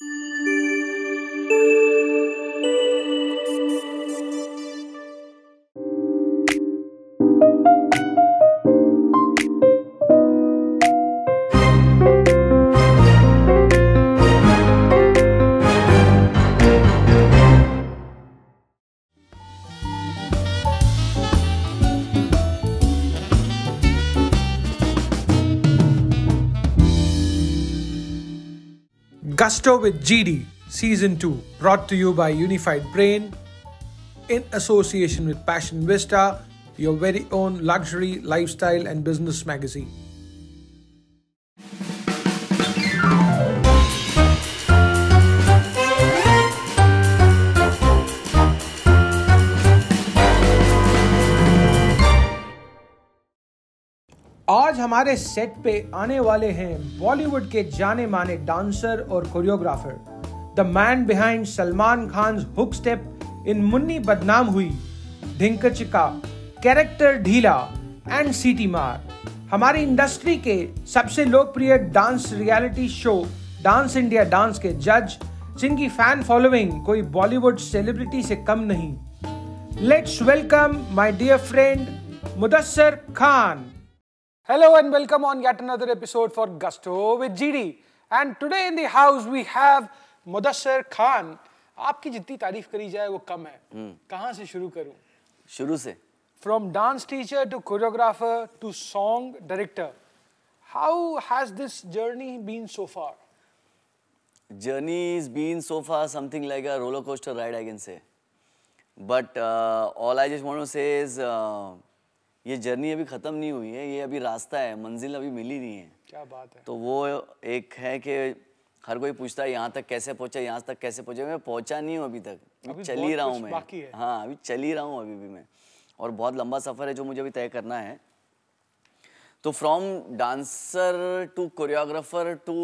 Música Master with GD Season 2 brought to you by Unified Brain in association with Passion Vista, your very own luxury lifestyle and business magazine. आज हमारे set पे आने वाले हैं बॉलीवुड के जाने माने डांसर और choreographer the man behind Salman Khan hook step in मुन्नी बदनाम हुई ढिंकचिका कैरेक्टर ढीला एंड सीटी मार हमारी इंडस्ट्री के सबसे लोकप्रिय dance reality show dance India dance के जज जिनकी फैन फॉलोइंग कोई बॉलीवुड सेलिब्रिटी से कम नहीं let's welcome my dear friend Mudassar Khan Hello and welcome on yet another episode for Gusto with GD. And today in the house we have Mudassar Khan. आपकी जितनी तारीफ करी जाए वो कम है hmm. कहाँ से शुरू करूँ शुरू से from dance teacher to choreographer to song director how has this journey been so far journey is been so far something like a roller coaster ride I can say but all I just want to say is ये जर्नी अभी ख़त्म नहीं हुई है ये अभी रास्ता है मंजिल अभी मिली नहीं है क्या बात है तो वो एक है कि हर कोई पूछता है यहाँ तक कैसे पहुंचा यहाँ तक कैसे पहुंचे मैं पहुंचा नहीं हूँ अभी तक अभी चल ही रहा हूँ मैं हाँ अभी चल ही रहा हूँ अभी भी मैं और बहुत लंबा सफ़र है जो मुझे अभी तय करना है तो from dancer to choreographer to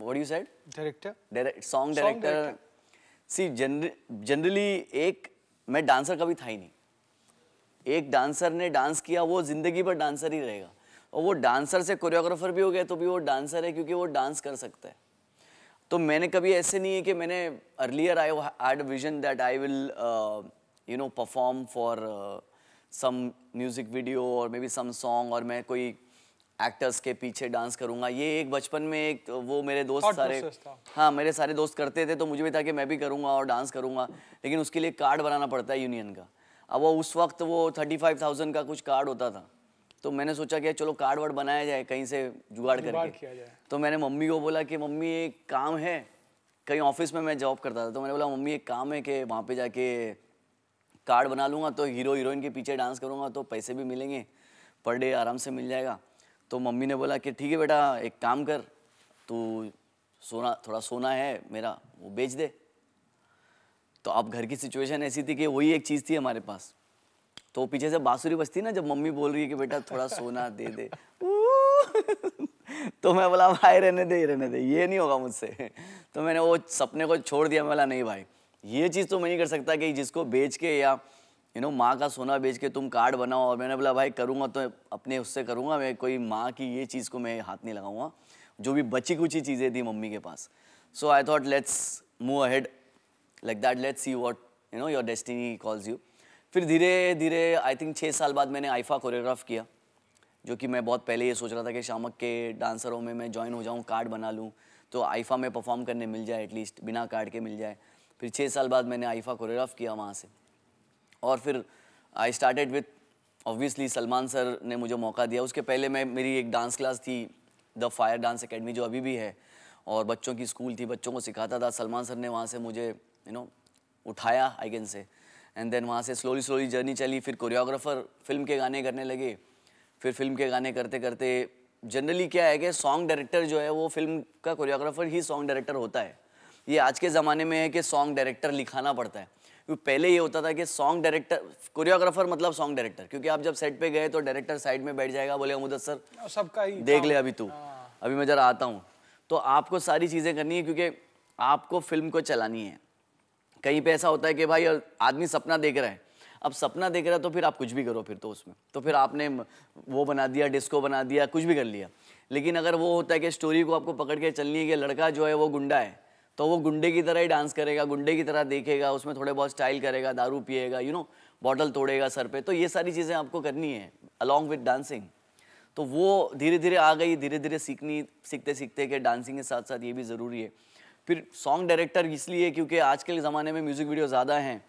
what you said director direct song director see generally एक मैं डांसर कभी था ही नहीं एक डांसर ने डांस किया वो ज़िंदगी भर डांसर ही रहेगा और वो डांसर से कोरियोग्राफर भी हो गया तो भी वो डांसर है क्योंकि वो डांस कर सकता है तो मैंने कभी ऐसे नहीं है कि मैंने earlier I had vision that I will you know perform for some music video और मे बी सम सॉन्ग और मैं कोई एक्टर्स के पीछे डांस करूंगा ये एक बचपन में एक वो मेरे दोस्त सारे हाँ मेरे सारे दोस्त करते थे तो मुझे भी था कि मैं भी करूंगा और डांस करूंगा लेकिन उसके लिए कार्ड बनाना पड़ता है यूनियन का अब वो उस वक्त वो थर्टी फाइव थाउजेंड का कुछ कार्ड होता था तो मैंने सोचा कि चलो कार्ड वार्ड बनाया जाए कहीं से जुगाड़ करके तो मैंने मम्मी को बोला कि मम्मी एक काम है कहीं ऑफिस में मैं जॉब करता था तो मैंने बोला मम्मी एक काम है कि वहाँ पे जाके कार्ड बना लूँगा तो हीरो हीरोइन के पीछे डांस करूँगा तो पैसे भी मिलेंगे पर डे आराम से मिल जाएगा तो मम्मी ने बोला कि ठीक है बेटा एक काम कर तू सोना थोड़ा सोना है मेरा वो बेच दे तो आप घर की सिचुएशन ऐसी थी कि वही एक चीज़ थी हमारे पास तो पीछे से बांसुरी बजती ना जब मम्मी बोल रही है कि बेटा थोड़ा सोना दे दे तो मैं बोला भाई रहने दे रहने दे ये नहीं होगा मुझसे तो मैंने वो सपने को छोड़ दिया मैं बोला नहीं भाई ये चीज़ तो मैं नहीं कर सकता कि जिसको बेच के या यू नो माँ का सोना बेच के तुम कार्ड बनाओ और मैंने बोला भाई करूँगा तो अपने उससे करूँगा मैं कोई माँ की ये चीज़ को मैं हाथ नहीं लगाऊंगा जो भी बची कुची चीज़ें थी मम्मी के पास so I thought let's move ahead like that let's see what you know your destiny calls you फिर धीरे धीरे आई थिंक छः साल बाद मैंने आइफा कोरियोग्राफ किया जो कि मैं बहुत पहले ये सोच रहा था कि शामक के डांसरों में मैं ज्वाइन हो जाऊँ कार्ड बना लूँ तो आइफा में परफॉर्म करने मिल जाए एटलीस्ट बिना कार्ड के मिल जाए फिर छः साल बाद मैंने आइफा कोरियोग्राफ किया वहाँ से और फिर I started with obviously Salman sir ने मुझे मौका दिया उसके पहले मैं मेरी एक डांस क्लास थी द फायर डांस अकेडमी जो अभी भी है और बच्चों की स्कूल थी बच्चों को सिखाता था सलमान सर ने वहाँ से मुझे यू नो उठाया I can say and then वहाँ से स्लोली स्लोली जर्नी चली फिर कोरियोग्राफर फिल्म के गाने करने लगे फिर फिल्म के गाने करते करते जनरली क्या है कि सॉन्ग डायरेक्टर जो है वो फिल्म का कोरियोग्राफर ही सॉन्ग डायरेक्टर होता है ये आज के ज़माने में है कि सॉन्ग डायरेक्टर लिखाना पड़ता है क्योंकि पहले ये होता था कि सॉन्ग डायरेक्टर कोरियोग्राफर मतलब सॉन्ग डायरेक्टर क्योंकि आप जब सेट पे गए तो डायरेक्टर साइड में बैठ जाएगा बोले बोलेगा सर सबका ही देख ले अभी तू हाँ। अभी मैं जरा आता हूँ तो आपको सारी चीज़ें करनी है क्योंकि आपको फिल्म को चलानी है कहीं पे ऐसा होता है कि भाई आदमी सपना देख रहा है अब सपना देख रहा है तो फिर आप कुछ भी करो फिर तो उसमें तो फिर आपने वो बना दिया डिस्को बना दिया कुछ भी कर लिया लेकिन अगर वो होता है कि स्टोरी को आपको पकड़ के चलनी है कि लड़का जो है वो गुंडा है तो वो गुंडे की तरह ही डांस करेगा गुंडे की तरह देखेगा उसमें थोड़े बहुत स्टाइल करेगा दारू पिएगा यू नो बॉटल तोड़ेगा सर पे तो ये सारी चीज़ें आपको करनी है अलॉन्ग विद डांसिंग तो वो धीरे धीरे आ गई धीरे धीरे सीखनी सीखते सीखते कि डांसिंग के साथ साथ ये भी ज़रूरी है फिर सॉन्ग डायरेक्टर इसलिए क्योंकि आज के ज़माने में म्यूज़िक वीडियो ज़्यादा हैं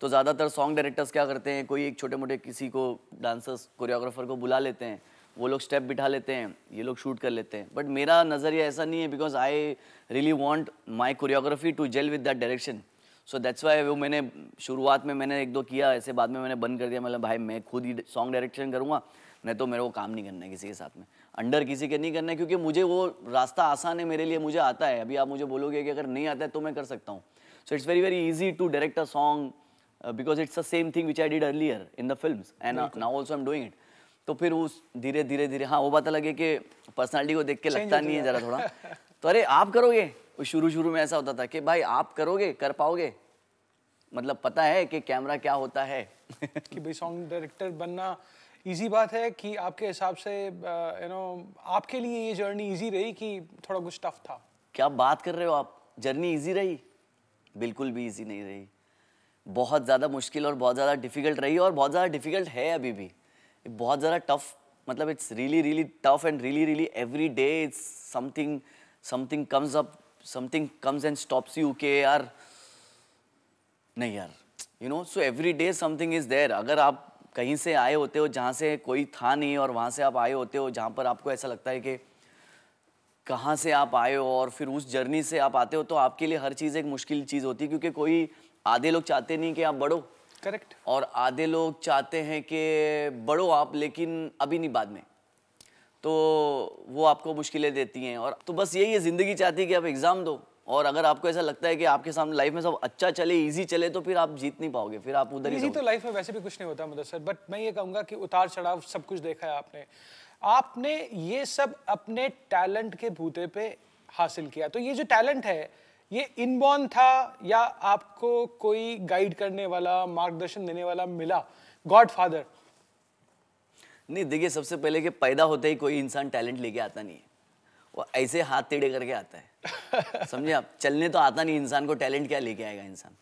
तो ज़्यादातर सॉन्ग डायरेक्टर्स क्या करते हैं कोई एक छोटे मोटे किसी को डांसर्स कोरियोग्राफर को बुला लेते हैं वो लोग स्टेप बिठा लेते हैं ये लोग शूट कर लेते हैं बट मेरा नज़रिया ऐसा नहीं है because I really want my choreography to gel with that direction so that's why वो मैंने शुरुआत में मैंने एक दो किया ऐसे बाद में मैंने बंद कर दिया मतलब भाई मैं खुद ही सॉन्ग डायरेक्शन करूँगा नहीं तो मेरे को काम नहीं करना है किसी के साथ में अंडर किसी के नहीं करना है क्योंकि मुझे वो रास्ता आसान है मेरे लिए मुझे आता है अभी आप मुझे बोलोगे कि अगर नहीं आता है तो मैं कर सकता हूँ so it's very very easy to direct a song because it's a same thing which I did earlier in the film and now also am doing it तो फिर उस धीरे धीरे धीरे हाँ वो बात अलग है कि पर्सनैलिटी को देख के लगता नहीं है जरा थोड़ा तो अरे आप करोगे शुरू शुरू में ऐसा होता था कि भाई आप करोगे कर पाओगे मतलब पता है कि कैमरा क्या होता है कि भाई सॉन्ग डायरेक्टर बनना इजी बात है कि आपके हिसाब से यू uh, नो आपके लिए ये जर्नी इजी रही कि थोड़ा कुछ टफ था क्या बात कर रहे हो आप जर्नी इजी रही बिल्कुल भी इजी नहीं रही बहुत ज़्यादा मुश्किल और बहुत ज़्यादा डिफ़िकल्ट रही और बहुत ज़्यादा डिफ़िकल्ट है अभी भी बहुत ज़्यादा टफ मतलब it's really really tough and really really every day it's something something comes up something comes and stops you के यार नहीं यार you know so every day something is there अगर आप कहीं से आए होते हो जहाँ से कोई था नहीं और वहाँ से आप आए होते हो जहाँ पर आपको ऐसा लगता है कि कहाँ से आप आए हो और फिर उस जर्नी से आप आते हो तो आपके लिए हर चीज़ एक मुश्किल चीज़ होती है क्योंकि कोई आधे लोग चाहते नहीं कि आप बढ़ो करेक्ट और आधे लोग चाहते हैं कि बढ़ो आप लेकिन अभी नहीं बाद में तो वो आपको मुश्किलें देती हैं और तो बस यही है ज़िंदगी चाहती है कि आप एग्ज़ाम दो और अगर आपको ऐसा लगता है कि आपके सामने लाइफ में सब अच्छा चले इजी चले तो फिर आप जीत नहीं पाओगे फिर आप उधर ही तो लाइफ में वैसे भी कुछ नहीं होता मतलब सर बट मैं ये कहूंगा कि उतार चढ़ाव सब कुछ देखा है आपने आपने ये सब अपने टैलेंट के बूते पे हासिल किया तो ये जो टैलेंट है ये इनबॉर्न था या आपको कोई गाइड करने वाला मार्गदर्शन देने वाला मिला गॉड फादर नहीं देखिए सबसे पहले कि पैदा होते ही कोई इंसान टैलेंट लेके आता नहीं है वो ऐसे हाथ टेढ़े करके आता है समझे आप चलने तो आता नहीं इंसान को टैलेंट क्या लेके आएगा इंसान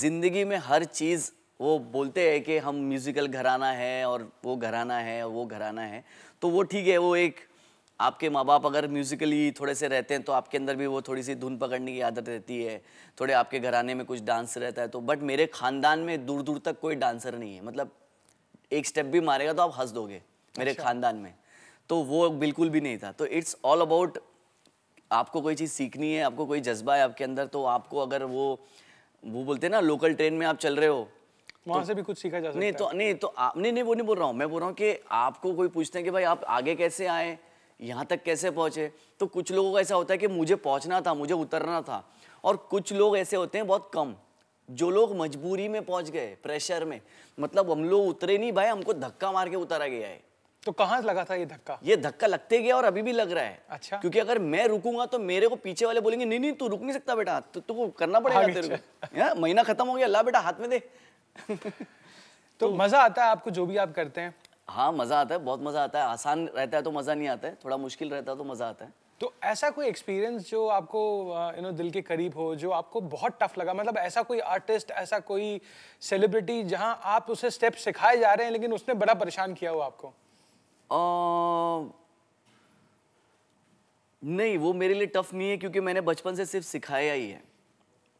जिंदगी में हर चीज़ वो बोलते हैं कि हम म्यूजिकल घराना है और वो घराना है और वो घराना है तो वो ठीक है वो एक आपके माँ बाप अगर म्यूजिकली थोड़े से रहते हैं तो आपके अंदर भी वो थोड़ी सी धुन पकड़ने की आदत रहती है थोड़े आपके घराने में कुछ डांस रहता है तो बट मेरे खानदान में दूर दूर तक कोई डांसर नहीं है मतलब एक स्टेप भी मारेगा तो आप हंस दोगे मेरे अच्छा। खानदान में तो वो बिल्कुल भी नहीं था तो इट्स ऑल अबाउट आपको कोई चीज़ सीखनी है आपको कोई जज्बा है आपके अंदर तो आपको अगर वो वो बोलते हैं ना लोकल ट्रेन में आप चल रहे हो वहाँ तो, से भी कुछ सीखा जा सकता नहीं तो नहीं तो आप नहीं नहीं वो नहीं बोल रहा हूँ मैं बोल रहा हूँ कि आपको कोई पूछते हैं कि भाई आप आगे कैसे आए यहाँ तक कैसे पहुँचे तो कुछ लोगों का ऐसा होता है कि मुझे पहुँचना था मुझे उतरना था और कुछ लोग ऐसे होते हैं बहुत कम जो लोग मजबूरी में पहुँच गए प्रेशर में मतलब हम लोग उतरे नहीं भाई हमको धक्का मार के उतारा गया है तो कहां लगा था ये धक्का ये धक्का लगते गया और अभी भी लग रहा है अच्छा क्योंकि अगर मैं रुकूंगा तो मेरे को पीछे वाले बोलेंगे नहीं नहीं तू रुक नहीं सकता बेटा तो तुमको करना पड़ेगा हाँ, तेरे को अच्छा। हाँ, महीना खत्म हो गया अल्लाह बेटा हाथ में दे तो मजा आता है आपको जो भी आप करते हैं हाँ मजा आता है बहुत मजा आता है आसान रहता है तो मजा नहीं आता है थोड़ा मुश्किल रहता है तो मजा आता है तो ऐसा कोई एक्सपीरियंस जो आपको यू नो दिल के करीब हो जो आपको बहुत टफ लगा मतलब ऐसा कोई आर्टिस्ट ऐसा कोई सेलिब्रिटी जहाँ आप उसे स्टेप सिखाए जा रहे हैं लेकिन उसने बड़ा परेशान किया हो आपको नहीं वो मेरे लिए टफ नहीं है क्योंकि मैंने बचपन से सिर्फ सिखाया ही है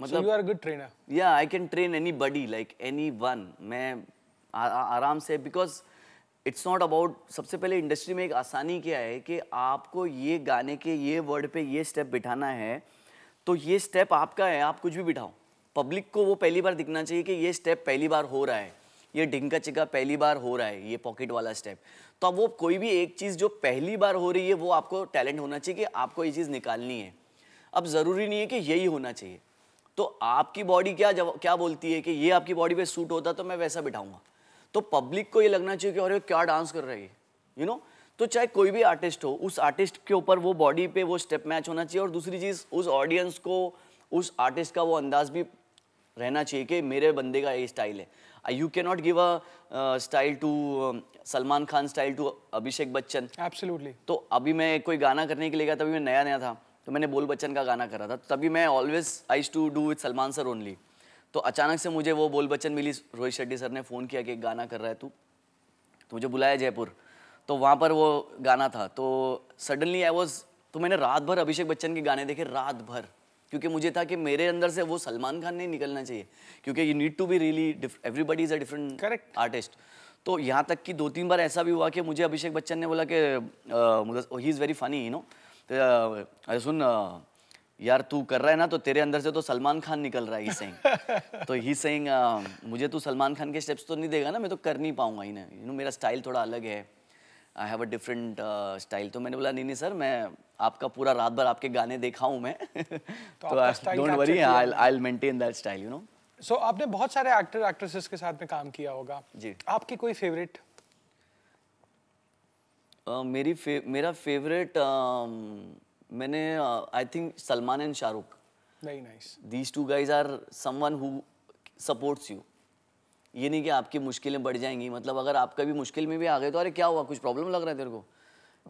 मतलब यू आर गुड ट्रेनर या I can train anybody like anyone मैं आ, आ, आराम से बिकॉज इट्स नॉट अबाउट सबसे पहले इंडस्ट्री में एक आसानी क्या है कि आपको ये गाने के ये वर्ड पे ये स्टेप बिठाना है तो ये स्टेप आपका है आप कुछ भी बिठाओ पब्लिक को वो पहली बार दिखना चाहिए कि ये स्टेप पहली बार हो रहा है ये ढिंका चिका पहली बार हो रहा है ये पॉकेट वाला स्टेप तो अब वो कोई भी एक चीज़ जो पहली बार हो रही है वो आपको टैलेंट होना चाहिए कि आपको ये चीज़ निकालनी है अब ज़रूरी नहीं है कि यही होना चाहिए तो आपकी बॉडी क्या जब क्या बोलती है कि ये आपकी बॉडी पे सूट होता तो मैं वैसा बिठाऊंगा तो पब्लिक को ये लगना चाहिए कि अरे क्या डांस कर रही है यू नो तो चाहे कोई भी आर्टिस्ट हो उस आर्टिस्ट के ऊपर वो बॉडी पे वो स्टेप मैच होना चाहिए और दूसरी चीज़ उस ऑडियंस को उस आर्टिस्ट का वो अंदाज भी रहना चाहिए कि मेरे बंदे का ये स्टाइल है Uh, you cannot give a uh, style to um, Salman Khan style to Abhishek Bachchan absolutely तो अभी मैं कोई गाना करने के लिए गया तभी मैं नया नया था तो मैंने बोल बच्चन का गाना करा था तो तभी मैं always I to do with Salman sir only तो अचानक से मुझे वो बोल बच्चन मिली रोहित शेट्टी सर ने फ़ोन किया कि एक गाना कर रहा है तू तो मुझे बुलाया जयपुर तो वहाँ पर वो गाना था तो सडनली आई वॉज तो मैंने रात भर अभिषेक बच्चन के गाने देखे रात भर क्योंकि मुझे था कि मेरे अंदर से वो सलमान खान नहीं निकलना चाहिए क्योंकि you need to be really everybody is a different correct artist तो यहाँ तक कि दो तीन बार ऐसा भी हुआ कि मुझे अभिषेक बच्चन ने बोला कि he is very funny you know अरे सुन यार तू कर रहा है ना तो तेरे अंदर से तो सलमान खान निकल रहा है ही सेंग तो ही सेंग मुझे तू सलमान खान के स्टेप्स तो नहीं देगा ना मैं तो कर नहीं पाऊंगा ही ना यू नो मेरा स्टाइल थोड़ा अलग है I have a different style तो मैंने बोला नहीं नहीं सर मैं आपका पूरा रात भर आपके गाने देखा हूँ मैं तो don't worry I maintain that style you know so आपने बहुत सारे एक्टर एक्ट्रेसेस के साथ में काम किया होगा जी आपकी कोई फेवरेट uh, मेरी फे, मेरा फेवरेट um, uh, मैंने I think Salman and Shahrukh very nice these two guys are someone who supports you ये नहीं कि आपकी मुश्किलें बढ़ जाएंगी मतलब अगर आप कभी मुश्किल में भी आ गए तो अरे क्या हुआ कुछ प्रॉब्लम लग रहा है तेरे को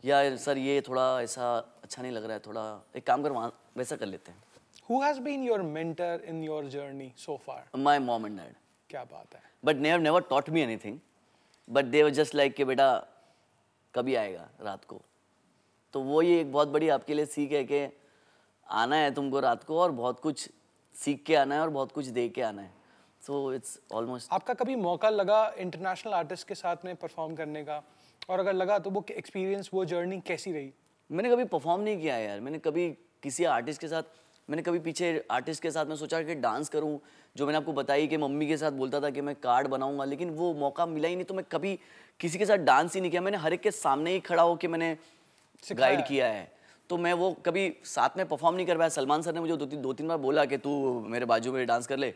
या सर ये थोड़ा ऐसा अच्छा नहीं लग रहा है थोड़ा एक काम कर वहाँ वैसा कर लेते हैं Who has been your mentor in your journey so far? My mom and dad. क्या बात है बट ने never taught me anything but they just like कि बेटा कभी आएगा रात को तो वो ये एक बहुत बड़ी आपके लिए सीख है कि आना है तुमको रात को और बहुत कुछ सीख के आना है और बहुत कुछ दे के आना है सो इट्स ऑलमोस्ट आपका कभी मौका लगा इंटरनेशनल आर्टिस्ट के साथ में परफॉर्म करने का और अगर लगा तो वो एक्सपीरियंस वो जर्नी कैसी रही मैंने कभी परफॉर्म नहीं किया यार मैंने कभी किसी आर्टिस्ट के साथ मैंने कभी पीछे आर्टिस्ट के साथ मैं सोचा कि डांस करूं जो मैंने आपको बताई कि मम्मी के साथ बोलता था कि मैं कार्ड बनाऊंगा लेकिन वो मौका मिला ही नहीं तो मैं कभी किसी के साथ डांस ही नहीं किया मैंने हर एक के सामने ही खड़ा हो कि मैंने गाइड किया है तो मैं वो कभी साथ में परफॉर्म नहीं कर पाया सलमान सर ने मुझे दो तीन दो तीन बार बोला कि तू मेरे बाजू में डांस कर ले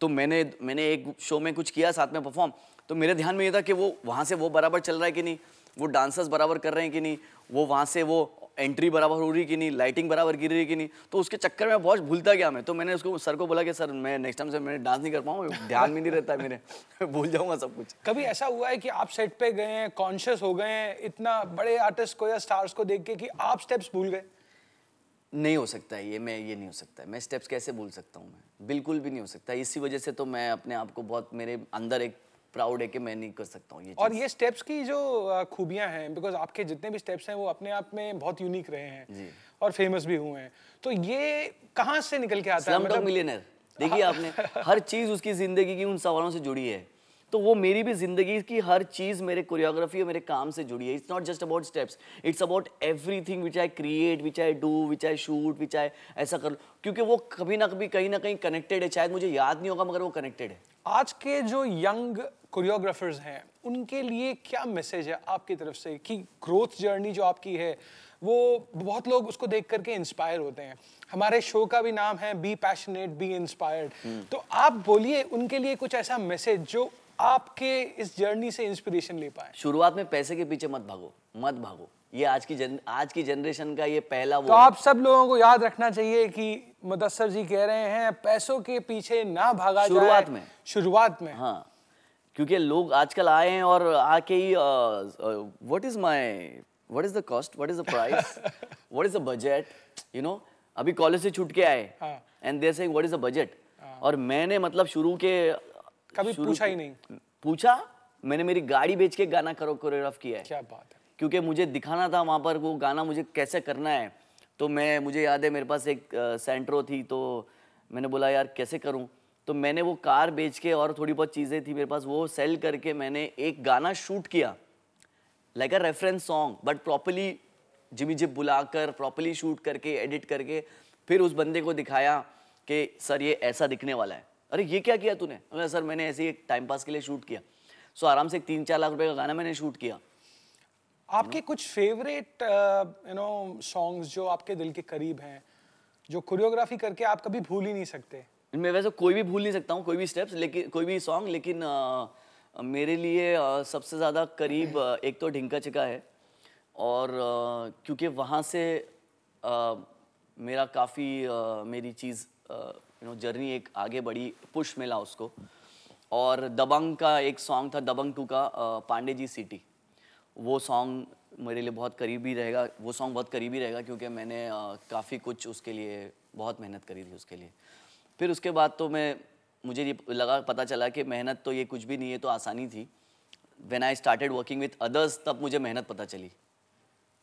तो मैंने मैंने एक शो में कुछ किया साथ में परफॉर्म तो मेरे ध्यान में ये था कि वो वहाँ से वो बराबर चल रहा है कि नहीं वो डांसर्स बराबर कर रहे हैं कि नहीं वो वहाँ से वो एंट्री बराबर हो रही कि नहीं लाइटिंग बराबर गिर रही कि नहीं तो उसके चक्कर में बहुत भूलता गया मैं तो मैंने उसको सर को बोला कि सर मैं नेक्स्ट टाइम से मैं डांस नहीं कर पाऊँ ध्यान में नहीं रहता है मेरे भूल जाऊँगा सब कुछ कभी ऐसा हुआ है कि आप सेट पे गए हैं कॉन्शियस हो गए हैं इतना बड़े आर्टिस्ट को या स्टार्स को देख के कि आप स्टेप्स भूल गए नहीं हो सकता है ये मैं ये नहीं हो सकता है मैं स्टेप्स कैसे भूल सकता हूँ मैं बिल्कुल भी नहीं हो सकता इसी वजह से तो मैं अपने आप को बहुत मेरे अंदर एक प्राउड है कि मैं नहीं कर सकता हूँ ये और ये स्टेप्स की जो खूबियाँ हैं बिकॉज आपके जितने भी स्टेप्स हैं वो अपने आप में बहुत यूनिक रहे हैं और फेमस भी हुए हैं तो ये कहाँ से निकल के आता है मतलब मिलियनर देखिए हाँ। आपने हर चीज़ उसकी ज़िंदगी की उन सवालों से जुड़ी है तो वो मेरी भी जिंदगी की हर चीज़ मेरे कोरियोग्राफी और मेरे काम से जुड़ी है it's not just about steps it's about everything which I create which I do which I shoot which I ऐसा कर क्योंकि वो कभी ना कभी कहीं ना कहीं कनेक्टेड है शायद मुझे याद नहीं होगा मगर वो कनेक्टेड है आज के जो यंग कोरियोग्राफर्स हैं उनके लिए क्या मैसेज है आपकी तरफ से कि ग्रोथ जर्नी जो आपकी है वो बहुत लोग उसको देख करके इंस्पायर होते हैं हमारे शो का भी नाम है बी पैशनेट बी इंस्पायर्ड तो आप बोलिए उनके लिए कुछ ऐसा मैसेज जो आपके इस जर्नी से इंस्पिरेशन ले पाए शुरुआत में पैसे के पीछे मत भागो मत भागो ये आज की जन आज की जनरेशन का ये पहला वो तो आप सब लोगों को याद रखना चाहिए कि मुदस्सर जी कह रहे हैं पैसों के पीछे ना भागा शुरुआत में शुरुआत में हाँ क्योंकि लोग आजकल आए हैं और आके ही what is my what is the cost what is the price what is the budget you know अभी कॉलेज से छूट के आए and they saying what is the budget और मैंने मतलब शुरू के कभी पूछा ही नहीं पूछा मैंने मेरी गाड़ी बेच के गाना करो कोरियोग्राफ किया है क्या बात है क्योंकि मुझे दिखाना था वहां पर वो गाना मुझे कैसे करना है तो मैं मुझे याद है मेरे पास एक सेंट्रो थी तो मैंने बोला यार कैसे करूं तो मैंने वो कार बेच के और थोड़ी बहुत चीज़ें थी मेरे पास वो सेल करके मैंने एक गाना शूट किया like a reference song but properly jimmy jib बुलाकर प्रॉपरली शूट करके एडिट करके फिर उस बंदे को दिखाया कि सर ये ऐसा दिखने वाला है अरे ये क्या किया तूने मैं सर मैंने ऐसे ही एक टाइम पास के लिए शूट किया सो आराम से एक तीन चार लाख रुपए का गाना मैंने शूट किया आपके कुछ फेवरेट यू नो सॉन्ग्स जो आपके दिल के करीब हैं जो कोरियोग्राफी करके आप कभी भूल ही नहीं सकते मैं वैसे कोई भी भूल नहीं सकता हूँ कोई भी स्टेप्स लेकिन कोई भी सॉन्ग लेकिन आ, uh, मेरे लिए आ, uh, सबसे ज़्यादा करीब uh, एक तो ढिंका चिका है और क्योंकि वहाँ से मेरा काफ़ी मेरी चीज़ यू नो जर्नी एक आगे बढ़ी पुश मिला उसको और दबंग का एक सॉन्ग था दबंग टू का पांडे जी सिटी वो सॉन्ग मेरे लिए बहुत करीबी रहेगा वो सॉन्ग बहुत करीबी रहेगा क्योंकि मैंने काफ़ी कुछ उसके लिए बहुत मेहनत करी थी उसके लिए फिर उसके बाद तो मैं मुझे ये लगा पता चला कि मेहनत तो ये कुछ भी नहीं है तो आसानी थी when I started working with others तब मुझे मेहनत पता चली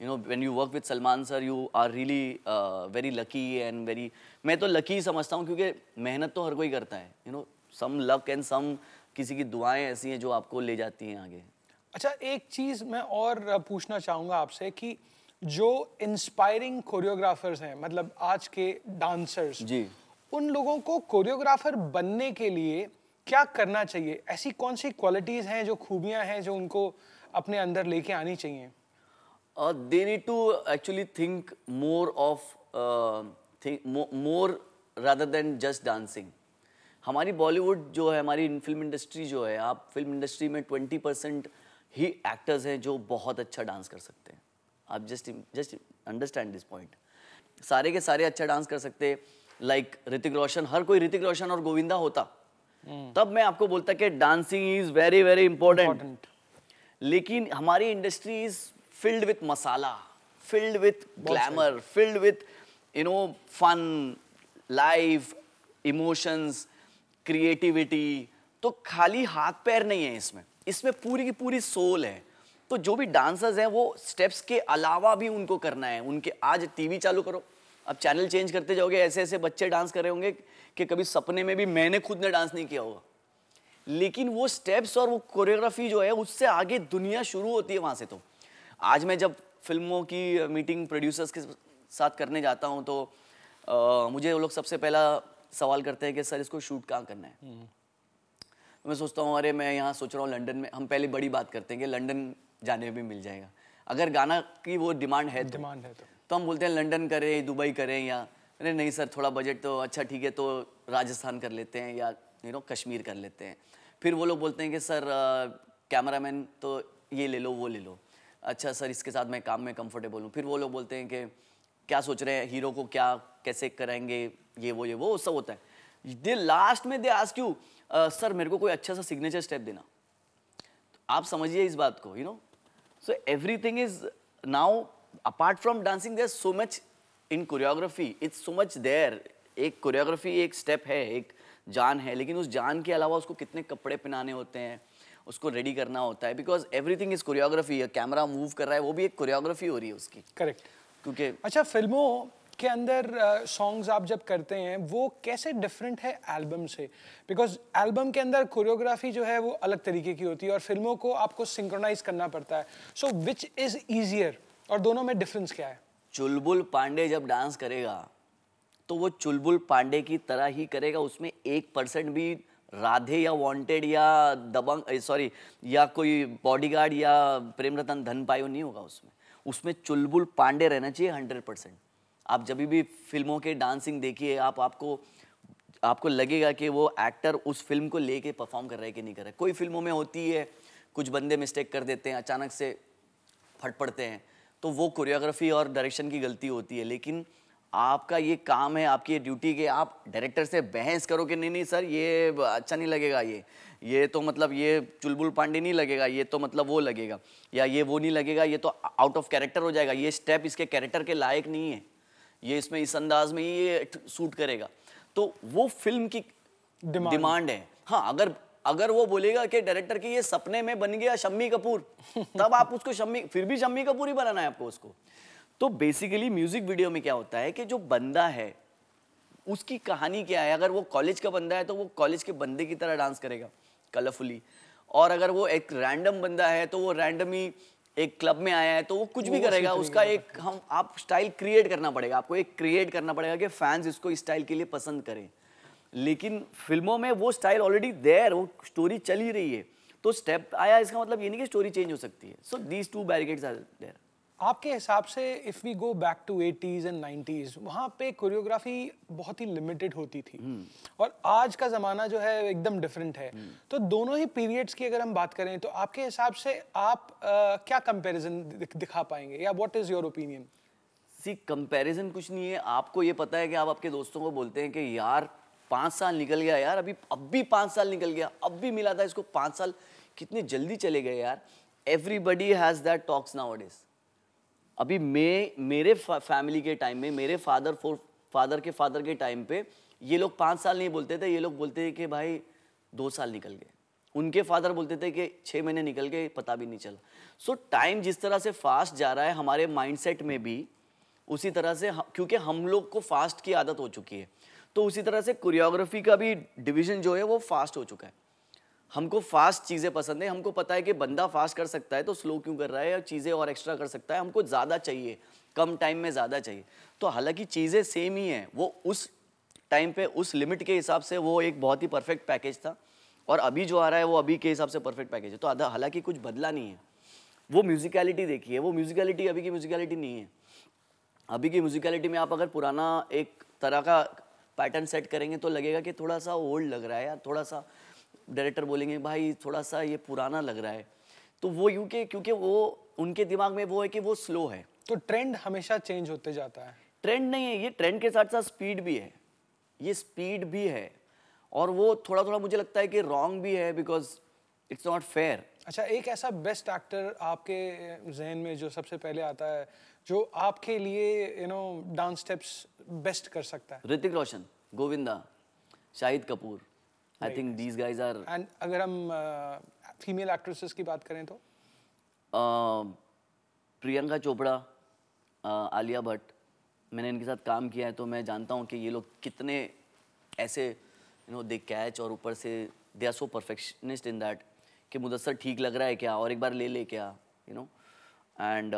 you know when you work with Salman sir you are really very lucky and very मैं तो लकी ही समझता हूँ क्योंकि मेहनत तो हर कोई करता है you know some luck and some किसी की दुआएं ऐसी हैं जो आपको ले जाती हैं आगे अच्छा एक चीज़ मैं और पूछना चाहूँगा आपसे कि जो इंस्पायरिंग कोरियोग्राफर्स हैं मतलब आज के डांसर्स जी उन लोगों को कोरियोग्राफर बनने के लिए क्या करना चाहिए ऐसी कौन सी क्वालिटीज़ हैं जो खूबियाँ हैं जो उनको अपने अंदर लेके आनी चाहिए दे uh, they need to actually think more of uh, think more, more rather than just dancing. हमारी बॉलीवुड जो है हमारी फिल्म इंडस्ट्री जो है आप फिल्म इंडस्ट्री में 20 परसेंट ही एक्टर्स हैं जो बहुत अच्छा डांस कर सकते हैं आप just just understand this point सारे के सारे अच्छा डांस कर सकते लाइक ऋतिक रोशन हर कोई ऋतिक रोशन और गोविंदा होता हम्म। तब मैं आपको बोलता कि dancing is very very important लेकिन हमारी industry is filled with masala, filled with glamour, filled with, you know, fun, life, emotions, creativity. तो खाली हाथ पैर नहीं है इसमें इसमें पूरी की पूरी सोल है तो जो भी डांसर्स हैं वो स्टेप्स के अलावा भी उनको करना है उनके आज टीवी चालू करो अब चैनल चेंज करते जाओगे ऐसे ऐसे बच्चे डांस कर रहे होंगे कि कभी सपने में भी मैंने खुद ने डांस नहीं किया होगा लेकिन वो स्टेप्स और वो कोरियोग्राफी जो है उससे आगे दुनिया शुरू होती है वहाँ से तो आज मैं जब फिल्मों की मीटिंग प्रोड्यूसर्स के साथ करने जाता हूँ तो आ, मुझे वो लोग सबसे पहला सवाल करते हैं कि सर इसको शूट कहाँ करना है हम्म। तो मैं सोचता हूँ अरे मैं यहाँ सोच रहा हूँ लंदन में हम पहले बड़ी बात करते हैं कि लंदन जाने में मिल जाएगा अगर गाना की वो डिमांड है तो, डिमांड है तो तो हम बोलते हैं लंदन करें दुबई करें या अरे नहीं सर थोड़ा बजट तो अच्छा ठीक है तो राजस्थान कर लेते हैं या यू नो कश्मीर कर लेते हैं फिर वो लोग बोलते हैं कि सर कैमरामैन तो ये ले लो वो ले लो अच्छा सर इसके साथ मैं काम में कंफर्टेबल हूँ फिर वो लोग बोलते हैं कि क्या सोच रहे हैं हीरो को क्या कैसे कराएंगे ये वो ये वो सब होता है दे लास्ट में दे आस्क यू सर मेरे को कोई अच्छा सा सिग्नेचर स्टेप देना तो आप समझिए इस बात को you know so everything is now apart from dancing there so much in choreography it's so much there एक कोरियोग्राफी एक स्टेप है एक जान है लेकिन उस जान के अलावा उसको कितने कपड़े पहनाने होते हैं उसको रेडी करना होता है because everything is choreography camera move कर रहा है वो भी एक कोरियोग्राफी हो रही है उसकी करेक्ट क्योंकि अच्छा फिल्मों के अंदर सॉन्ग्स uh, आप जब करते हैं वो कैसे डिफरेंट है एल्बम से बिकॉज एल्बम के अंदर कोरियोग्राफी जो है वो अलग तरीके की होती है और फिल्मों को आपको सिंक्रोनाइज करना पड़ता है सो विच इज़ ईजियर और दोनों में डिफरेंस क्या है चुलबुल पांडे जब डांस करेगा तो वो चुलबुल पांडे की तरह ही करेगा उसमें एक परसेंट भी राधे या वांटेड या दबंग सॉरी या कोई बॉडीगार्ड या प्रेम रतन धन पायो नहीं होगा उसमें उसमें चुलबुल पांडे रहना चाहिए हंड्रेड परसेंट आप जब भी फिल्मों के डांसिंग देखिए आप आपको आपको लगेगा कि वो एक्टर उस फिल्म को लेके परफॉर्म कर रहा है कि नहीं कर रहा है कोई फिल्मों में होती है कुछ बंदे मिस्टेक कर देते हैं अचानक से फट पड़ते हैं तो वो कोरियोग्राफी और डायरेक्शन की गलती होती है लेकिन आपका ये काम है आपकी ये ड्यूटी के आप डायरेक्टर से बहस करो कि नहीं नहीं सर ये अच्छा नहीं लगेगा ये ये तो मतलब ये चुलबुल पांडे नहीं लगेगा ये तो मतलब वो लगेगा या ये वो नहीं लगेगा ये तो आउट ऑफ कैरेक्टर हो जाएगा ये स्टेप इसके कैरेक्टर के लायक नहीं है ये इसमें इस अंदाज में ये सूट करेगा तो वो फिल्म की डिमांड है हाँ अगर अगर वो बोलेगा कि डायरेक्टर की ये सपने में बन गया शम्मी कपूर तब आप उसको शम्मी फिर भी शम्मी कपूर ही बनाना है आपको उसको तो बेसिकली म्यूजिक वीडियो में क्या होता है कि जो बंदा है उसकी कहानी क्या है अगर वो कॉलेज का बंदा है तो वो कॉलेज के बंदे की तरह डांस करेगा कलरफुली और अगर वो एक रैंडम बंदा है तो वो ही एक क्लब में आया है तो वो कुछ वो भी करेगा उसका एक हम आप स्टाइल क्रिएट करना पड़ेगा आपको एक क्रिएट करना पड़ेगा कि फैंस इसको इस स्टाइल के लिए पसंद करें लेकिन फिल्मों में वो स्टाइल ऑलरेडी देर वो स्टोरी चल ही रही है तो स्टेप आया इसका मतलब ये नहीं कि स्टोरी चेंज हो सकती है so these two barricades are there आपके हिसाब से if we go back to eighties and nineties वहां पे कोरियोग्राफी बहुत ही लिमिटेड होती थी hmm. और आज का ज़माना जो है एकदम डिफरेंट है hmm. तो दोनों ही पीरियड्स की अगर हम बात करें तो आपके हिसाब से आप आ, क्या कंपैरिजन दिखा पाएंगे या what is your opinion see comparison कुछ नहीं है आपको ये पता है कि आप आपके दोस्तों को बोलते हैं कि यार पाँच साल निकल गया यार अभी अब भी पाँच साल निकल गया अब भी मिला था इसको पाँच साल कितने जल्दी चले गए यार everybody has that talks now it अभी मैं मेरे फैमिली के टाइम में मेरे फादर फोर फादर के फादर के टाइम पे ये लोग पाँच साल नहीं बोलते थे ये लोग बोलते थे कि भाई दो साल निकल गए उनके फादर बोलते थे कि छः महीने निकल गए पता भी नहीं चला सो so, टाइम जिस तरह से फास्ट जा रहा है हमारे माइंडसेट में भी उसी तरह से क्योंकि हम लोग को फास्ट की आदत हो चुकी है तो उसी तरह से कोरियोग्राफी का भी डिवीजन जो है वो फास्ट हो चुका है हमको फास्ट चीज़ें पसंद है हमको पता है कि बंदा फास्ट कर सकता है तो स्लो क्यों कर रहा है या चीज़ें और एक्स्ट्रा कर सकता है हमको ज़्यादा चाहिए कम टाइम में ज़्यादा चाहिए तो हालांकि चीज़ें सेम ही हैं वो उस टाइम पे उस लिमिट के हिसाब से वो एक बहुत ही परफेक्ट पैकेज था और अभी जो आ रहा है वो अभी के हिसाब से परफेक्ट पैकेज है तो आधा हालांकि कुछ बदला नहीं है वो म्यूजिकलिटी देखिए वो म्यूजिकलिटी अभी की म्यूजिकलिटी नहीं है अभी की म्यूजिकलिटी में आप अगर पुराना एक तरह का पैटर्न सेट करेंगे तो लगेगा कि थोड़ा सा ओल्ड लग रहा है या थोड़ा सा डायरेक्टर बोलेंगे भाई थोड़ा सा ये पुराना लग रहा है तो वो यू के क्योंकि वो उनके दिमाग में वो है कि वो स्लो है तो ट्रेंड हमेशा चेंज होते जाता है ट्रेंड नहीं है ये ट्रेंड के साथ साथ स्पीड भी है ये स्पीड भी है और वो थोड़ा थोड़ा मुझे लगता है कि रॉन्ग भी है बिकॉज इट्स नॉट फेयर अच्छा एक ऐसा बेस्ट एक्टर आपके जहन में जो सबसे पहले आता है जो आपके लिए you know dance steps best कर सकता है Hrithik Roshan Govinda Shahid Kapoor I think these guys are and अगर हम फीमेल एक्ट्रेसेस की बात करें तो प्रियंका चोपड़ा आलिया भट्ट मैंने इनके साथ काम किया है तो मैं जानता हूँ कि ये लोग कितने ऐसे यू नो दे कैच और ऊपर से they are so perfectionist in that कि मुदसर ठीक लग रहा है क्या और एक बार ले ले क्या you know and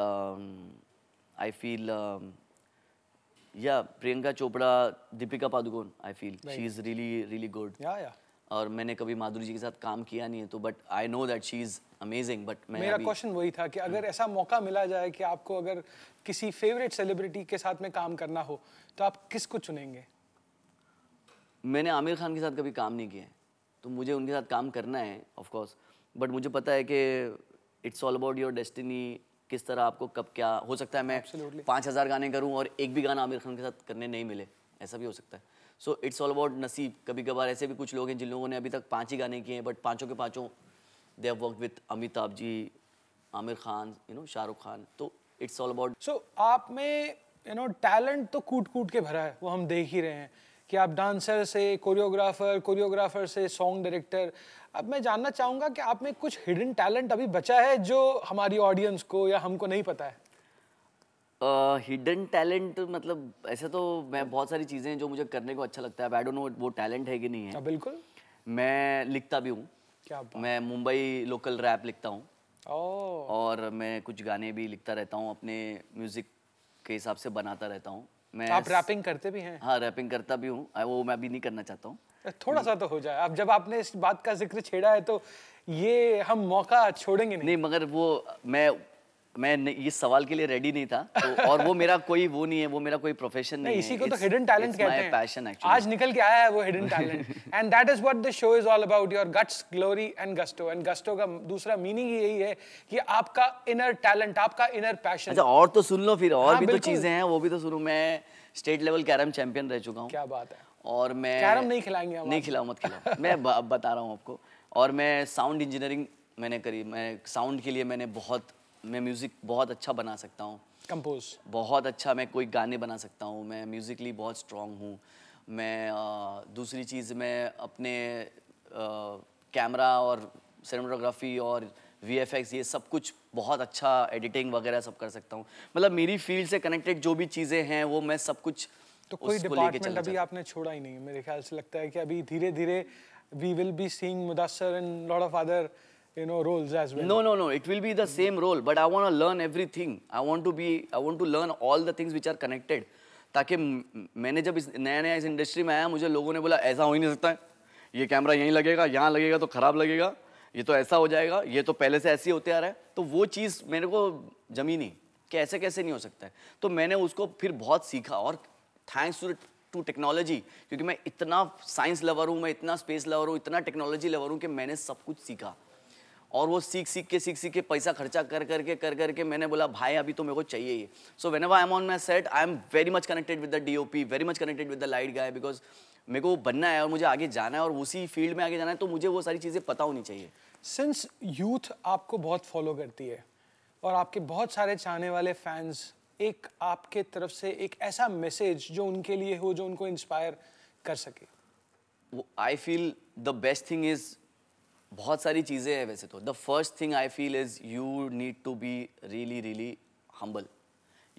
I feel yeah Priyanka Chopra Deepika Padukone I feel she is really really good yeah yeah और मैंने कभी माधुरी जी के साथ काम किया नहीं है तो but I know that she is amazing but मेरा क्वेश्चन वही था कि अगर ऐसा मौका मिला जाए कि आपको अगर किसी फेवरेट सेलिब्रिटी के साथ में काम करना हो तो आप किसको चुनेंगे मैंने आमिर खान के साथ कभी काम नहीं किया है तो मुझे उनके साथ काम करना है ऑफ कोर्स बट मुझे पता है कि it's all about your destiny किस तरह आपको कब क्या हो सकता है मैं पाँच हज़ार गाने करूँ और एक भी गाना आमिर खान के साथ करने नहीं मिले ऐसा भी हो सकता है सो इट्स ऑल अबाउट नसीब कभी कभार ऐसे भी कुछ लोग हैं जिन लोगों ने अभी तक पाँच ही गाने किए हैं बट पाँचों के पाँचों they have work with Amitabh ji Aamir Khan you know Shahrukh Khan तो इट्स ऑल अबाउट सो आप में यू नो टैलेंट तो कूट कूट के भरा है वो हम देख ही रहे हैं कि आप डांसर से कोरियोग्राफर कोरियोग्राफर से सॉन्ग डायरेक्टर अब मैं जानना चाहूँगा कि आप में कुछ हिडन टैलेंट अभी बचा है जो हमारी ऑडियंस को या हमको नहीं पता है हिडन uh, टैलेंट मतलब ऐसे तो मैं बहुत सारी चीज़ें हैं जो मुझे करने को अच्छा लगता है आई डोंट नो वो टैलेंट है कि नहीं है हाँ, बिल्कुल मैं लिखता भी हूँ मैं मुंबई लोकल रैप लिखता हूँ और मैं कुछ गाने भी लिखता रहता हूँ अपने म्यूजिक के हिसाब से बनाता रहता हूँ मैं आप रैपिंग करते भी हैं हाँ रैपिंग करता भी हूँ वो मैं अभी नहीं करना चाहता हूँ थोड़ा सा तो हो जाए अब जब आपने इस बात का जिक्र छेड़ा है तो ये हम मौका छोड़ेंगे नहीं, नहीं मगर वो मैं मैं इस सवाल के लिए रेडी नहीं था तो, और वो मेरा कोई वो नहीं है वो मेरा कोई प्रोफेशन नहीं, नहीं इसी को तो हिडन टैलेंट कहते हैं पैशन एक्चुअली आज निकल के आया है वो hidden talent and that is what the show is all about your guts glory and gusto and gusto का दूसरा मीनिंग ही यही है कि आपका इनर टैलेंट आपका इनर पैशन अच्छा और तो सुन लो फिर और हाँ, भी तो चीजें हैं वो भी तो सुनो मैं स्टेट लेवल कैरम चैंपियन रह चुका हूँ क्या बात है और मैं कैरम नहीं खिलाएंगे नहीं खिलाओ मत खिलाओ मैं बता रहा हूँ आपको और मैं साउंड इंजीनियरिंग मैंने करी मैं साउंड के लिए मैंने बहुत मैं म्यूज़िक बहुत अच्छा बना सकता हूँ कंपोज बहुत अच्छा मैं कोई गाने बना सकता हूँ मैं म्यूज़िकली बहुत स्ट्रॉन्ग हूँ मैं आ, दूसरी चीज़ मैं अपने कैमरा और सिनेमाटोग्राफी और वी ये सब कुछ बहुत अच्छा एडिटिंग वगैरह सब कर सकता हूँ मतलब मेरी फील्ड से कनेक्टेड जो भी चीज़ें हैं वो मैं सब कुछ तो कोई डिपार्टमेंट अभी आपने छोड़ा ही नहीं मेरे ख्याल से लगता है कि अभी धीरे धीरे we will be seeing Mudassar and lot of other you know roles as well no no no it will be the same role but i want to learn everything i want to be i want to learn all the things which are connected ताकि मैंने जब इस नया नया इस industry में आया मुझे लोगों ने बोला ऐसा हो ही नहीं सकता है ये कैमरा यहीं लगेगा यहाँ लगेगा तो ख़राब लगेगा ये तो ऐसा हो जाएगा ये तो पहले से ऐसे ही होते आ रहा है तो वो चीज़ मेरे को जमी नहीं कि ऐसे कैसे नहीं हो सकता है तो मैंने उसको फिर बहुत सीखा और थैंक्स टू टू टेक्नोलॉजी क्योंकि मैं इतना साइंस लवर हूँ मैं इतना स्पेस लवर हूँ इतना टेक्नोलॉजी लवर हूँ कि मैंने सब कुछ सीखा और वो सीख सीख के सीख सीख के पैसा खर्चा कर करके कर करके कर, कर, मैंने बोला भाई अभी तो मेरे को चाहिए ही so when I am on my set I am very much connected with the D O P very much connected with the light guy because मेरे को बनना है और मुझे आगे जाना है और उसी फील्ड में आगे जाना है तो मुझे वो सारी चीज़ें पता होनी चाहिए सिंस यूथ आपको बहुत फॉलो करती है और आपके बहुत सारे चाहने वाले फैंस एक आपके तरफ से एक ऐसा मैसेज जो उनके लिए हो जो उनको इंस्पायर कर सके I feel the best thing is बहुत सारी चीज़ें हैं वैसे तो the first thing I feel is you need to be really really humble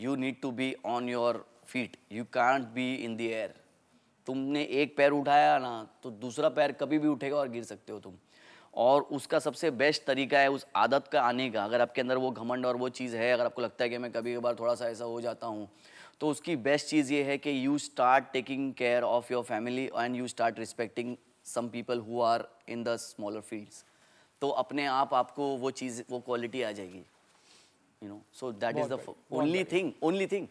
you need to be on your feet you can't be in the air तुमने एक पैर उठाया ना तो दूसरा पैर कभी भी उठेगा और गिर सकते हो तुम और उसका सबसे बेस्ट तरीका है उस आदत का आने का अगर आपके अंदर वो घमंड और वो चीज़ है अगर आपको लगता है कि मैं कभी कभार थोड़ा सा ऐसा हो जाता हूँ तो उसकी बेस्ट चीज़ ये है कि you start taking care of your family and you start respecting some people who are in the smaller fields तो अपने आप आपको वो चीज़ वो क्वालिटी आ जाएगी you know so that is the only thing only thing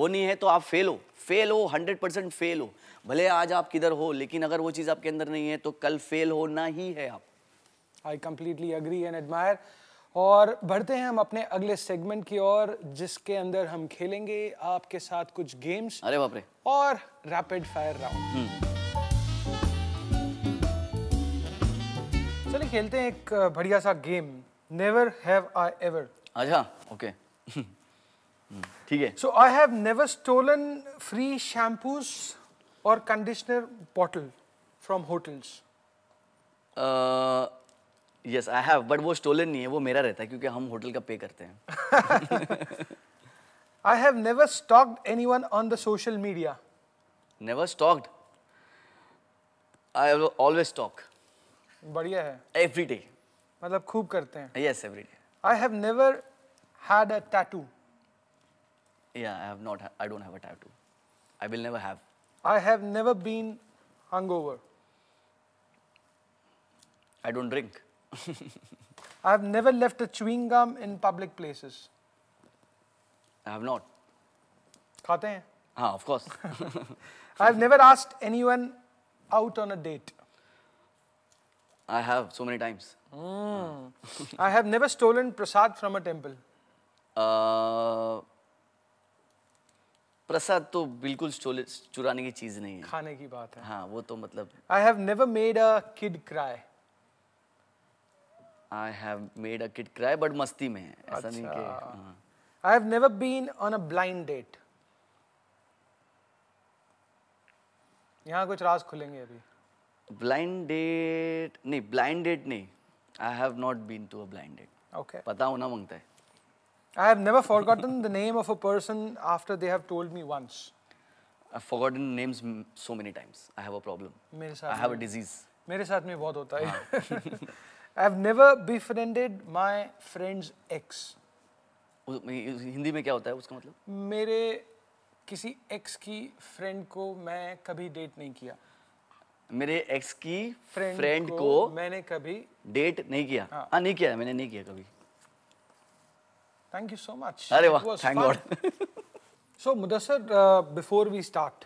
वो नहीं है तो आप फेल हो फेल हो हंड्रेड परसेंट फेल हो भले आज आप किधर हो लेकिन अगर वो चीज़ आपके अंदर नहीं है तो कल फेल होना ही है आप I completely agree and admire और बढ़ते हैं हम अपने अगले सेगमेंट की ओर जिसके अंदर हम खेलेंगे आपके साथ कुछ गेम्स अरे बापरे और रैपिड फायर राउंड चले खेलते हैं एक बढ़िया सा game never have I ever अच्छा ओके हम्म, ठीक है so I have never stolen free shampoos और conditioner bottle from hotels yes I have but वो स्टोलन नहीं है वो मेरा रहता है क्योंकि हम होटल का पे करते हैं I have never stalked one on the social media never stalked I always stalk बढ़िया है एवरी डे मतलब खूब करते हैं yes everyday I have never had a tattoo या I have not I don't have a tattoo I will never have I have never been hungover I don't drink I have never left a chewing gum in public places I have not खाते हैं हाँ of course I have never asked anyone out on a date I have so many times. Mm. I have never stolen prasad from a temple. Uh, प्रसाद तो बिल्कुल चुराने की चीज नहीं है खाने की बात है हाँ वो तो मतलब I have never made a kid cry I have made a kid cry but मस्ती में है ऐसा अच्छा। नहीं कि I have never been on a blind date यहाँ कुछ राज खुलेंगे अभी ब्लाइंडेड नहीं ब्लाइंडेड नहीं I have not been to a blinded okay पता होना मांगता है I have never forgotten the name of a person after they have told me once I forgotten names so many times I have a problem मेरे साथ आई have a disease मेरे साथ में बहुत होता है I have never befriended my friends ex Hindi में क्या होता है उसका मतलब मेरे किसी एक्स की फ्रेंड को मैं कभी डेट नहीं किया मेरे एक्स की फ्रेंड, फ्रेंड को, को मैंने कभी डेट नहीं किया हाँ आ, नहीं किया मैंने नहीं किया कभी थैंक यू सो मच अरे वाह thank god so Mudassar before we start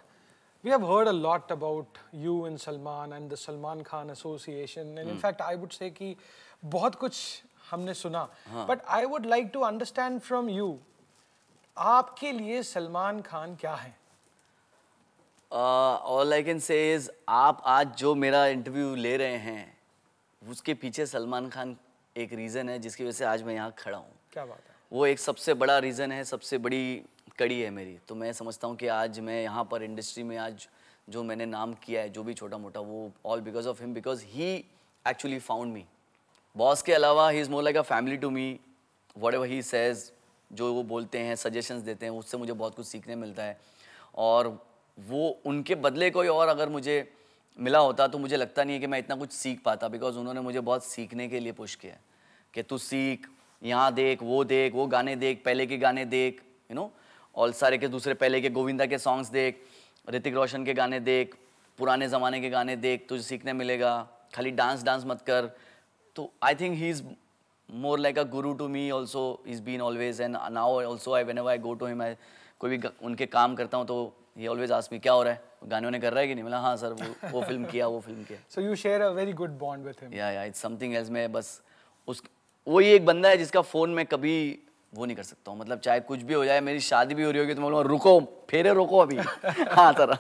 we have heard a lot about you and Salman and the Salman Khan Association and mm. in fact I would say कि बहुत कुछ हमने सुना हाँ. but I would like to understand from you आपके लिए सलमान खान क्या है all I can say is आप आज जो मेरा इंटरव्यू ले रहे हैं उसके पीछे सलमान खान एक रीज़न है जिसकी वजह से आज मैं यहाँ खड़ा हूँ क्या बात है वो एक सबसे बड़ा रीज़न है सबसे बड़ी कड़ी है मेरी तो मैं समझता हूँ कि आज मैं यहाँ पर इंडस्ट्री में आज जो मैंने नाम किया है जो भी छोटा मोटा वो all because of him because he actually found me boss के अलावा he is more like a family to me whatever he says जो वो बोलते हैं सजेशंस देते हैं उससे मुझे बहुत कुछ सीखने मिलता है और वो उनके बदले कोई और अगर मुझे मिला होता तो मुझे लगता नहीं है कि मैं इतना कुछ सीख पाता बिकॉज उन्होंने मुझे बहुत सीखने के लिए पुश किया कि तू सीख यहाँ देख वो देख वो गाने देख पहले के गाने देख यू नो और सारे के दूसरे पहले के गोविंदा के सॉन्ग्स देख ऋतिक रोशन के गाने देख पुराने ज़माने के गाने देख तुझे सीखने मिलेगा खाली डांस डांस मत कर तो I think he is more like a guru to me also is been always and now also I when I go to him I कोई भी उनके काम करता हूँ तो he always asks me क्या हो रहा है गाने ने कर रहा है कि नहीं मतलब हाँ सर वो वो फिल्म किया वो फिल्म किया so you share a very good bond with him yeah yeah it's something else मैं बस उस वो ही एक बंदा है जिसका फ़ोन में कभी वो नहीं कर सकता हूँ मतलब चाहे कुछ भी हो जाए मेरी शादी भी हो रही होगी तो मैं रुको फेरे रोको अभी हाँ सर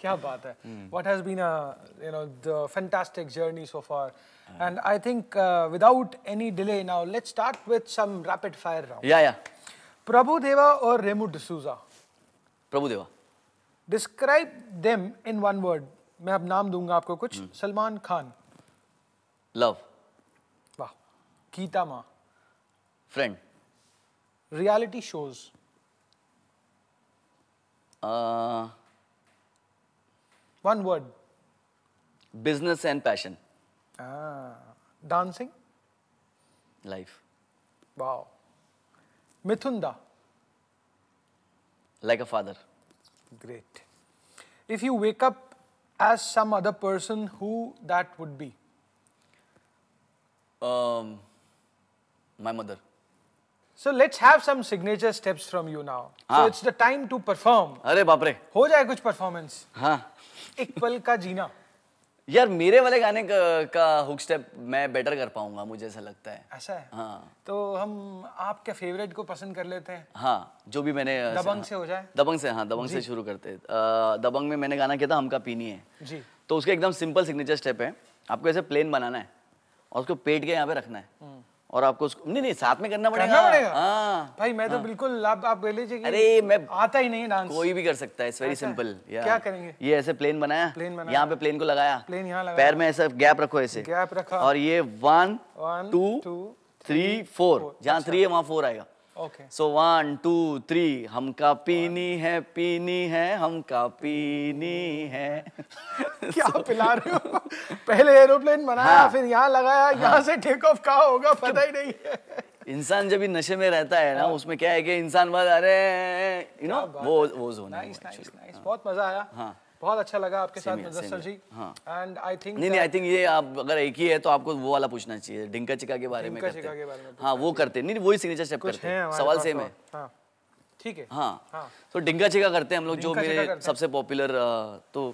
क्या बात है what has been a you know the fantastic journey so far yeah. and I think uh, without any delay now let's start with some rapid fire round yeah yeah Prabhu Deva और Remo D'Souza Prabhudeva describe them in one word मैं अब नाम दूंगा आपको कुछ हम्म। Salman Khan love वाह गीता माँ friend reality shows one word business and passion dancing life वाह मिथुन दा like a father. Great. If you wake up as some other person, who that would be? Um, my mother. So let's have some signature steps from you now. So ah. it's the time to perform. अरे बाप रे. हो जाए कुछ performance. हाँ. एक पल का जीना. यार मेरे वाले गाने का, का हुक स्टेप मैं बेटर कर पाऊंगा मुझे ऐसा लगता है ऐसा है हाँ तो हम आपके फेवरेट को पसंद कर लेते हैं हाँ जो भी मैंने दबंग से, हाँ, से हो जाए दबंग से हाँ दबंग से शुरू करते हैं दबंग में मैंने गाना किया था हमका पीनी है जी तो उसके एकदम सिंपल सिग्नेचर स्टेप है आपको ऐसे प्लेन बनाना है और उसको पेट के यहाँ पे रखना है हम्म। और आपको उसको नहीं नहीं साथ में करना पड़ेगा करना पड़ेगा हाँ भाई मैं तो हाँ। बिल्कुल आप आप ले लीजिए अरे मैं आता ही नहीं डांस कोई भी कर सकता है इट्स वेरी सिंपल क्या करेंगे ये ऐसे प्लेन बनाया प्लेन बनाया यहाँ पे प्लेन को लगाया प्लेन यहाँ लगाया पैर में ऐसा गैप रखो ऐसे गैप रखा और ये वन टू थ्री फोर जहाँ थ्री अच्छा। है वहाँ फोर आएगा सो वन टू थ्री हमका पीनी है पीनी है हमका पीनी है क्या पिला रहे हो पहले एरोप्लेन बनाया हाँ, फिर यहाँ लगाया हाँ, यहाँ से टेक ऑफ कहा होगा पता ही नहीं है इंसान जब नशे में रहता है ना हाँ। उसमें क्या है कि इंसान बस अरे यू नो वो वो जोन नाइस नाइस नाइस बहुत मजा आया हाँ बहुत अच्छा लगा आपके साथ मुजस्सर जी एंड आई थिंक नहीं नहीं आई थिंक ये आप अगर एक ही है तो आपको वो वाला पूछना चाहिए डिंका चिका के बारे में करते हाँ वो करते नहीं वही सिग्नेचर स्टेप करते सवाल सेम है हाँ। ठीक है हाँ।, हाँ तो डिंका चिका करते हैं हम लोग जो मेरे सबसे पॉपुलर तो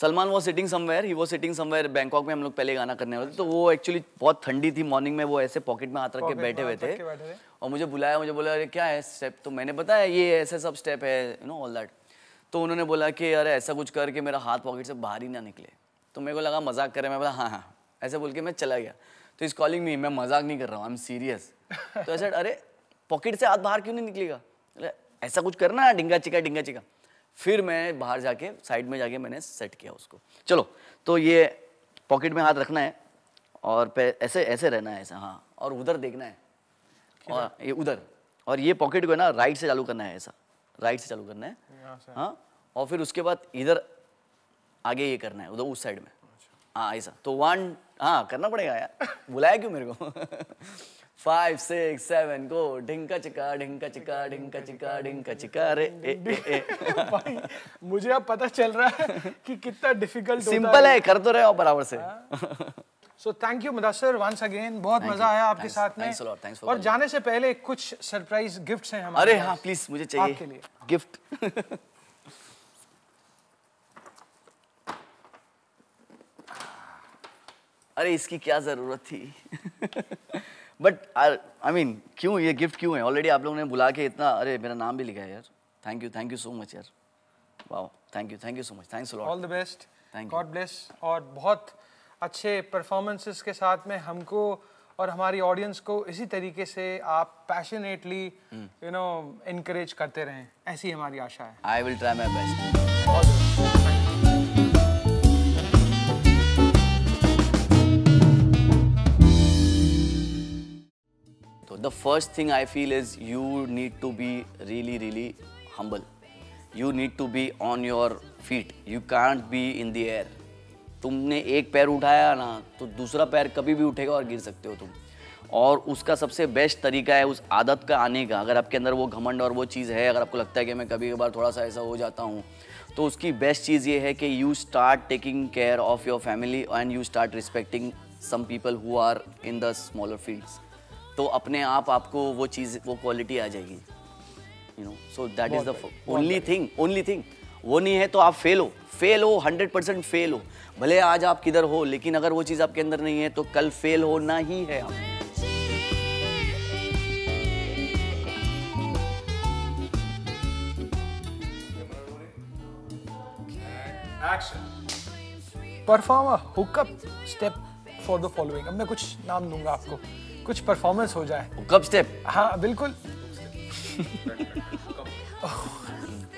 सलमान वो सिटिंग समवेयर ही वो सिटिंग समवेयर बैंकॉक में हम लोग पहले गाना करने वाले तो वो एक्चुअली बहुत ठंडी थी मॉर्निंग में वो ऐसे पॉकेट में हाथ रख के बैठे हुए थे और मुझे बुलाया मुझे बोला अरे क्या है स्टेप तो मैंने बताया ये ऐसे सब स्टेप है यू नो ऑल दैट तो उन्होंने बोला कि अरे ऐसा कुछ करके मेरा हाथ पॉकेट से बाहर ही ना निकले तो मेरे को लगा मजाक करे मैं बोला हाँ हाँ ऐसे बोल के मैं चला गया तो इस कॉलिंग में मैं मजाक नहीं कर रहा हूँ आई एम सीरियस तो ऐसा अरे पॉकेट से हाथ बाहर क्यों नहीं निकलेगा ऐसा कुछ करना डिंगा चिका डिंगा चिका फिर मैं बाहर जाके साइड में जाके मैंने सेट किया उसको चलो तो ये पॉकेट में हाथ रखना है और ऐसे ऐसे रहना है ऐसा हाँ और उधर देखना है और ये उधर और ये पॉकेट को है ना राइट से चालू करना है ऐसा राइट से चालू करना है हाँ और फिर उसके बाद इधर आगे ये करना है उधर उस साइड में अच्छा। हाँ ऐसा तो वन हाँ करना पड़ेगा यार बुलाया क्यों मेरे को फाइव सिक्स सेवन गो ढिंक चिका ढिंक चिका ढिंक चिका ढिंक चिका रे मुझे अब पता चल रहा है कि कितना डिफिकल्ट सिंपल है कर तो रहे हो बराबर से so thank you Mudassar once again बहुत thank मजा you. आया आपके साथ में lot, और calling. जाने से पहले कुछ सरप्राइज गिफ्ट्स हैं हमारे अरे हाँ प्लीज मुझे चाहिए आपके लिए गिफ्ट अरे इसकी क्या जरूरत थी बट आई मीन क्यों ये गिफ्ट क्यों है ऑलरेडी आप लोगों ने बुला के इतना अरे मेरा नाम भी लिखा है यार thank you thank you so much यार वाह thank you thank you so much thanks lot all the best thank god bless और बहुत अच्छे परफॉर्मेंसेस के साथ में हमको और हमारी ऑडियंस को इसी तरीके से आप पैशनेटली यू नो इनक्रेज करते रहें ऐसी हमारी आशा है I will try my best the first thing I feel is you need to be really really humble you need to be on your feet you can't be in the air तुमने एक पैर उठाया ना तो दूसरा पैर कभी भी उठेगा और गिर सकते हो तुम और उसका सबसे बेस्ट तरीका है उस आदत का आने का अगर आपके अंदर वो घमंड और वो चीज़ है अगर आपको लगता है कि मैं कभी कभार थोड़ा सा ऐसा हो जाता हूँ तो उसकी बेस्ट चीज़ ये है कि you start taking care of your family and you start respecting some people who are in the smaller fields तो अपने आप आपको वो चीज़ वो क्वालिटी आ जाएगी you know so that is the only thing only thing वो नहीं है तो आप फेल हो फेल हो हंड्रेड परसेंट फेल हो भले आज आप किधर हो लेकिन अगर वो चीज़ आपके अंदर नहीं है तो कल फेल होना ही है आप perform hookup step for the following अब मैं कुछ नाम दूंगा आपको कुछ परफॉर्मेंस हो जाए कब स्टेप हाँ बिल्कुल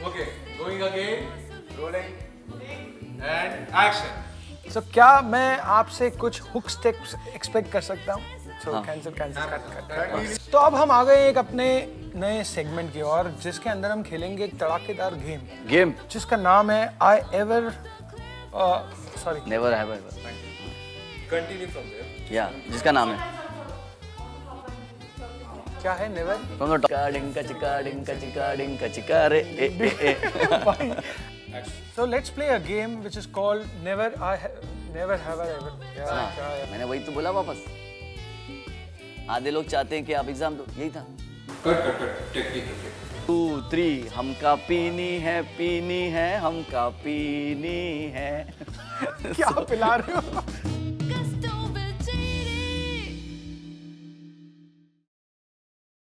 okay going again rolling and action सब क्या मैं आपसे कुछ हुक स्टेप्स एक्सपेक्ट कर सकता हूँ So, हाँ। cancel, cancel, cut, तो अब हम आ गए एक अपने नए सेगमेंट की और जिसके अंदर हम खेलेंगे एक तड़ाकेदार गेम गेम जिसका नाम है I ever sorry never have ever continue from there या जिसका नाम है क्या है ए ए ए so let's play a game which is called never I never have I ever मैंने वही तो बोला वापस आधे लोग चाहते हैं कि आप एग्जाम दो यही था cut cut cut two three हमका पीनी है पीनी है हमका पीनी है क्या पिला रहे हो